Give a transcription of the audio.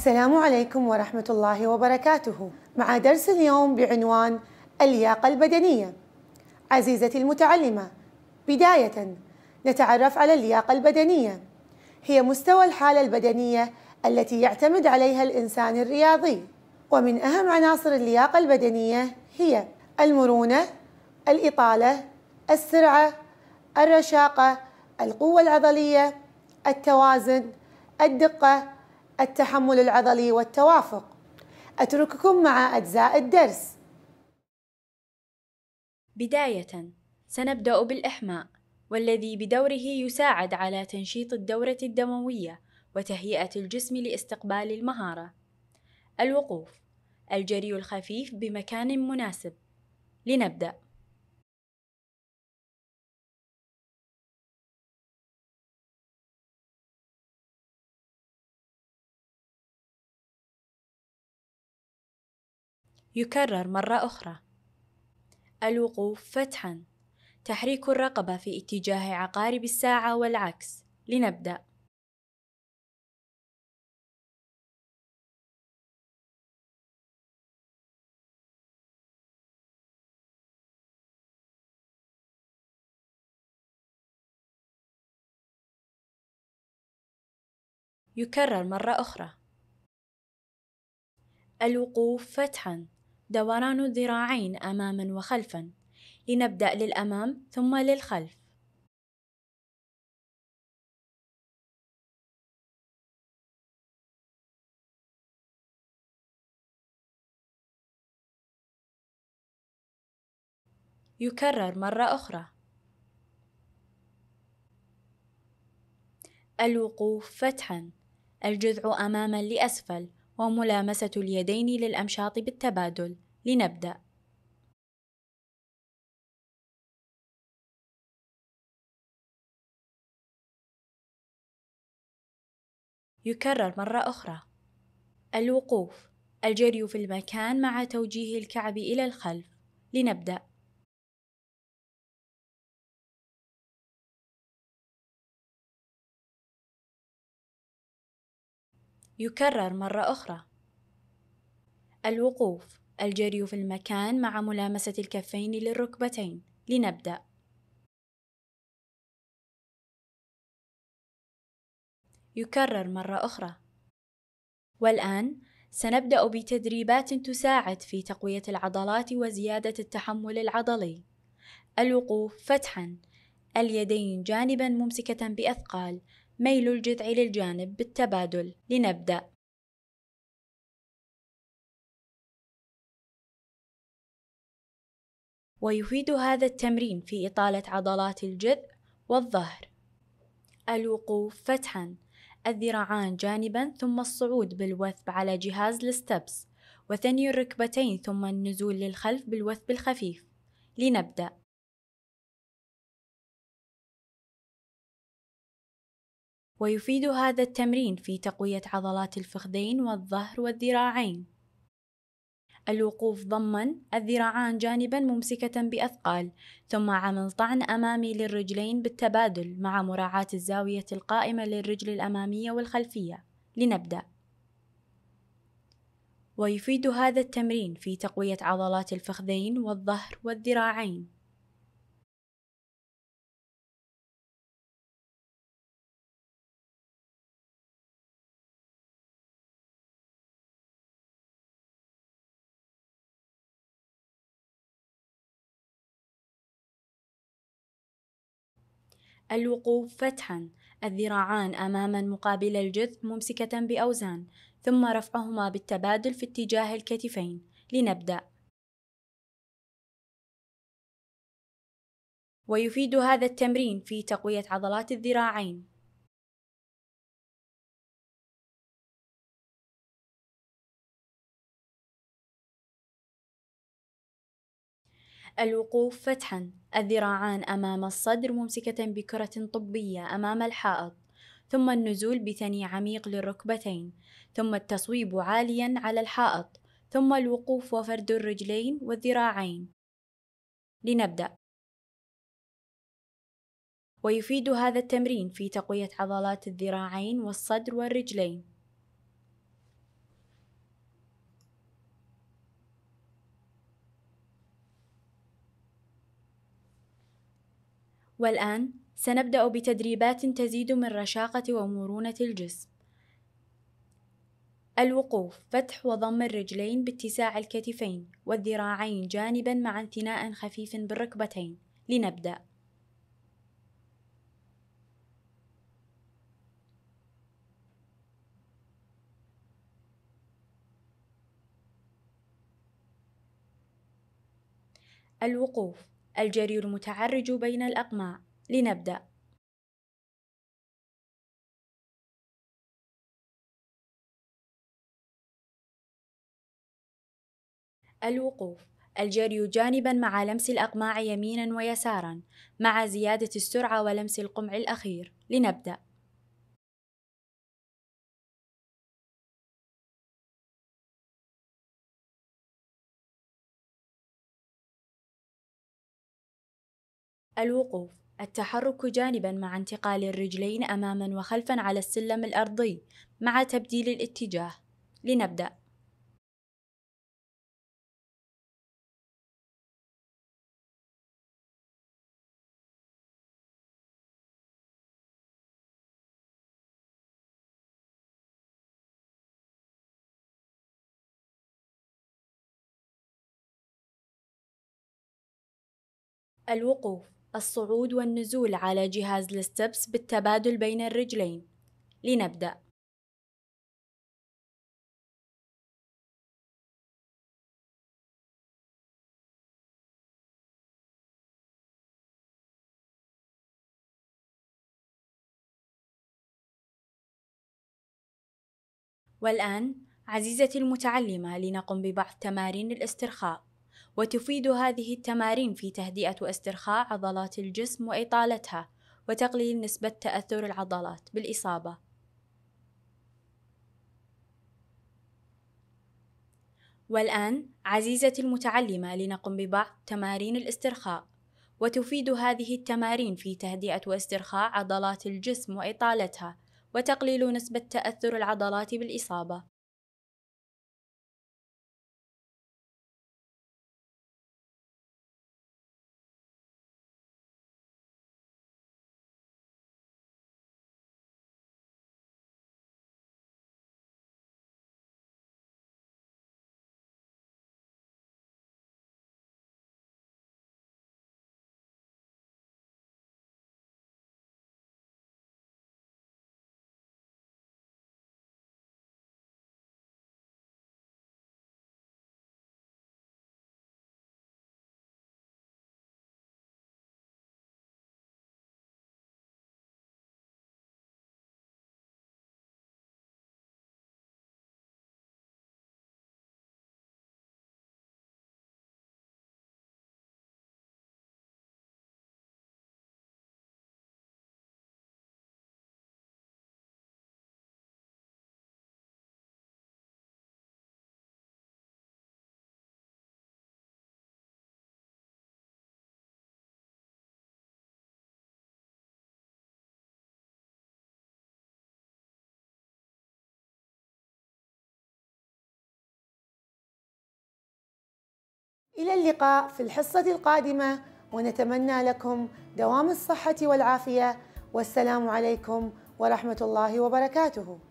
السلام عليكم ورحمة الله وبركاته مع درس اليوم بعنوان اللياقة البدنية عزيزتي المتعلمة بداية نتعرف على اللياقة البدنية هي مستوى الحالة البدنية التي يعتمد عليها الإنسان الرياضي ومن أهم عناصر اللياقة البدنية هي المرونة الإطالة السرعة الرشاقة القوة العضلية التوازن الدقة التحمل العضلي والتوافق أترككم مع أجزاء الدرس بداية سنبدأ بالإحماء والذي بدوره يساعد على تنشيط الدورة الدموية وتهيئة الجسم لاستقبال المهارة الوقوف الجري الخفيف بمكان مناسب لنبدأ يكرر مرة أخرى الوقوف فتحا تحريك الرقبة في اتجاه عقارب الساعة والعكس لنبدأ يكرر مرة أخرى الوقوف فتحا دوران الذراعين أماما وخلفا لنبدأ للأمام ثم للخلف يكرر مرة أخرى الوقوف فتحا الجذع أماما لأسفل وملامسة اليدين للأمشاط بالتبادل لنبدأ يكرر مرة أخرى الوقوف الجري في المكان مع توجيه الكعب إلى الخلف لنبدأ يكرر مرة أخرى الوقوف الجري في المكان مع ملامسة الكفين للركبتين لنبدأ يكرر مرة أخرى والآن سنبدأ بتدريبات تساعد في تقوية العضلات وزيادة التحمل العضلي الوقوف فتحا اليدين جانبا ممسكة بأثقال ميل الجذع للجانب بالتبادل لنبدأ ويفيد هذا التمرين في إطالة عضلات الجذع والظهر الوقوف فتحا الذراعان جانبا ثم الصعود بالوثب على جهاز الستبس وثني الركبتين ثم النزول للخلف بالوثب الخفيف لنبدأ ويفيد هذا التمرين في تقوية عضلات الفخذين والظهر والذراعين الوقوف ضما الذراعان جانبا ممسكة بأثقال ثم عمل طعن أمامي للرجلين بالتبادل مع مراعاة الزاوية القائمة للرجل الأمامية والخلفية لنبدأ ويفيد هذا التمرين في تقوية عضلات الفخذين والظهر والذراعين الوقوف فتحا الذراعان أماما مقابل الجذع ممسكة بأوزان ثم رفعهما بالتبادل في اتجاه الكتفين لنبدأ ويفيد هذا التمرين في تقوية عضلات الذراعين الوقوف فتحا الذراعان أمام الصدر ممسكة بكرة طبية أمام الحائط ثم النزول بثني عميق للركبتين ثم التصويب عاليا على الحائط ثم الوقوف وفرد الرجلين والذراعين لنبدأ ويفيد هذا التمرين في تقوية عضلات الذراعين والصدر والرجلين والآن سنبدأ بتدريبات تزيد من رشاقة ومرونة الجسم الوقوف فتح وضم الرجلين باتساع الكتفين والذراعين جانبا مع انثناء خفيف بالركبتين لنبدأ الوقوف الجري المتعرج بين الأقماع لنبدأ الوقوف الجري جانبا مع لمس الأقماع يمينا ويسارا مع زيادة السرعة ولمس القمع الأخير لنبدأ الوقوف التحرك جانبا مع انتقال الرجلين أماما وخلفا على السلم الأرضي مع تبديل الاتجاه لنبدأ الوقوف الصعود والنزول على جهاز الستبس بالتبادل بين الرجلين لنبدأ والآن عزيزتي المتعلمة لنقم ببعض تمارين الاسترخاء وتفيد هذه التمارين في تهدئة واسترخاء عضلات الجسم وإطالتها وتقليل نسبة تأثر العضلات بالإصابة والآن عزيزتي المتعلمة لنقم ببعض تمارين الاسترخاء وتفيد هذه التمارين في تهدئة واسترخاء عضلات الجسم وإطالتها وتقليل نسبة تأثر العضلات بالإصابة إلى اللقاء في الحصة القادمة ونتمنى لكم دوام الصحة والعافية والسلام عليكم ورحمة الله وبركاته